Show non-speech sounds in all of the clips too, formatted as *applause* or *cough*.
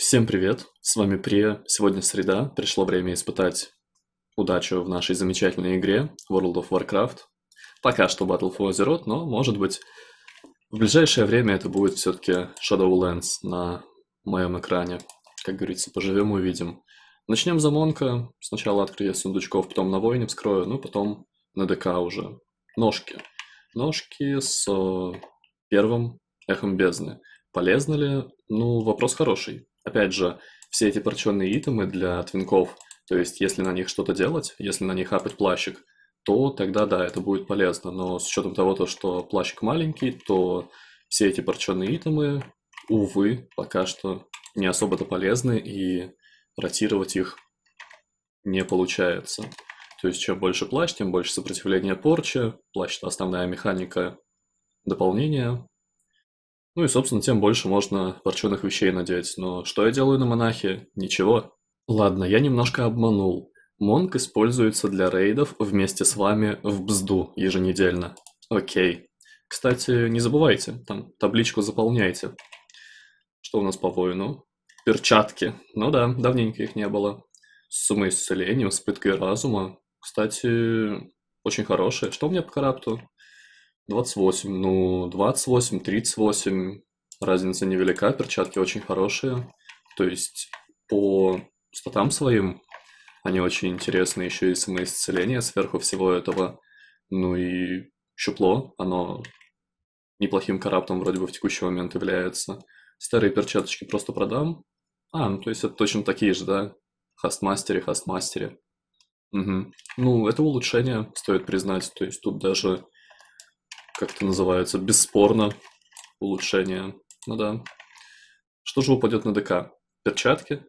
Всем привет, с вами Прия. Сегодня среда, пришло время испытать удачу в нашей замечательной игре World of Warcraft. Пока что Battle for Azeroth, но, может быть, в ближайшее время это будет все-таки Shadowlands на моем экране. Как говорится, поживем увидим. Начнем замонка. Сначала открою сундучков, потом на воине вскрою, ну потом на ДК уже. Ножки. Ножки с э, первым эхом бездны. Полезно ли? Ну, вопрос хороший. Опять же, все эти порченные итемы для твинков, то есть если на них что-то делать, если на них апать плащик, то тогда да, это будет полезно. Но с учетом того, то, что плащик маленький, то все эти порченные итемы, увы, пока что не особо-то полезны, и ротировать их не получается. То есть чем больше плащ, тем больше сопротивления порчи. Плащ – это основная механика дополнения, ну и, собственно, тем больше можно парченых вещей надеть. Но что я делаю на монахе? Ничего. Ладно, я немножко обманул. Монг используется для рейдов вместе с вами в бзду еженедельно. Окей. Кстати, не забывайте, там табличку заполняйте. Что у нас по воину? Перчатки. Ну да, давненько их не было. С самоисцелением, с пыткой разума. Кстати, очень хорошие. Что у меня по карапту? 28, ну, 28, 38, разница невелика, перчатки очень хорошие, то есть по статам своим они очень интересны, еще и самоисцеление сверху всего этого, ну и щупло, оно неплохим караптом вроде бы в текущий момент является. Старые перчаточки просто продам. А, ну то есть это точно такие же, да? Хастмастере, хастмастере. Угу. Ну, это улучшение, стоит признать. То есть тут даже как это называется, бесспорно улучшение. Ну да. Что же упадет на ДК? Перчатки?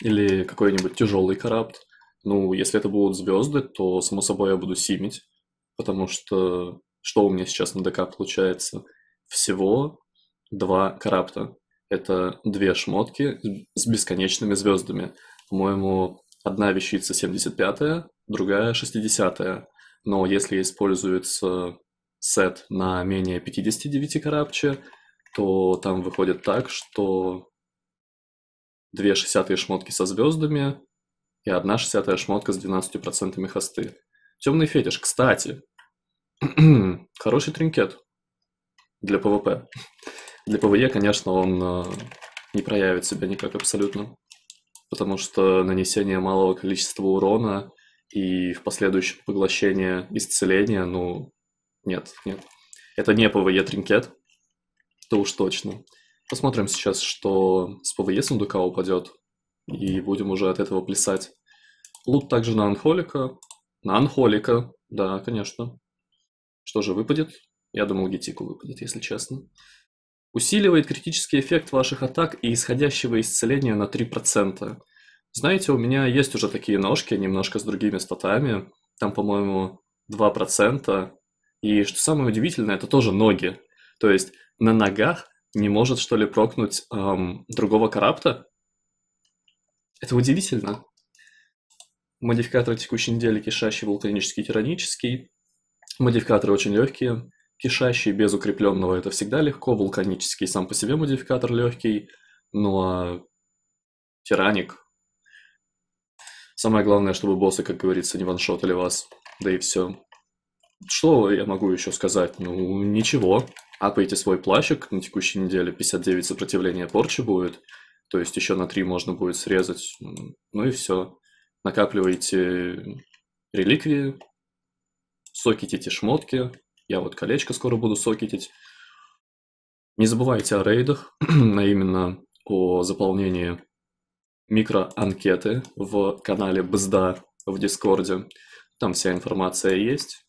Или какой-нибудь тяжелый карабт? Ну, если это будут звезды, то, само собой, я буду симить, потому что что у меня сейчас на ДК получается? Всего два карапта. Это две шмотки с бесконечными звездами. По-моему, одна вещица 75-я, другая 60-я. Но если используется сет на менее 59 карапче, то там выходит так, что две 60 шмотки со звездами и одна 60 шмотка с 12% хосты. Темный фетиш, кстати. *clears throat* Хороший тринкет для ПВП. Для ПВЕ, конечно, он э, не проявит себя никак абсолютно, потому что нанесение малого количества урона и в последующем поглощение исцеления, ну, нет, нет. Это не ПВЕ тринкет. Это уж точно. Посмотрим сейчас, что с ПВЕ сундука упадет. И будем уже от этого плясать. Лут также на анхолика. На анхолика, да, конечно. Что же выпадет? Я думал, гетику выпадет, если честно. Усиливает критический эффект ваших атак и исходящего исцеления на 3%. Знаете, у меня есть уже такие ножки, немножко с другими статами. Там, по-моему, 2% и что самое удивительное, это тоже ноги. То есть на ногах не может, что ли, прокнуть эм, другого карапта? Это удивительно. Модификаторы текущей недели кишащий, вулканический, тиранический. Модификаторы очень легкие. Кишащий без укрепленного это всегда легко. Вулканический сам по себе модификатор легкий. Ну а тираник. Самое главное, чтобы боссы, как говорится, не ваншотили вас. Да и все. Что я могу еще сказать? Ну, ничего. Апайте свой плащик, на текущей неделе 59 сопротивления порчи будет, то есть еще на 3 можно будет срезать, ну и все. Накапливайте реликвии, сокетите шмотки, я вот колечко скоро буду сокетить. Не забывайте о рейдах, *clears throat* а именно о заполнении микроанкеты в канале Бзда в Дискорде. Там вся информация есть.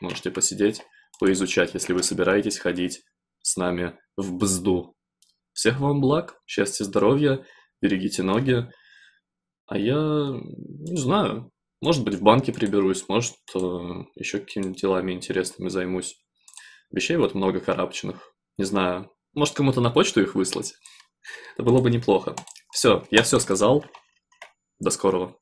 Можете посидеть, поизучать, если вы собираетесь ходить с нами в бзду. Всех вам благ, счастья, здоровья, берегите ноги. А я не знаю, может быть, в банке приберусь, может, э, еще какими-нибудь делами интересными займусь. Вещей вот много карабченных. Не знаю. Может, кому-то на почту их выслать? Это было бы неплохо. Все, я все сказал. До скорого.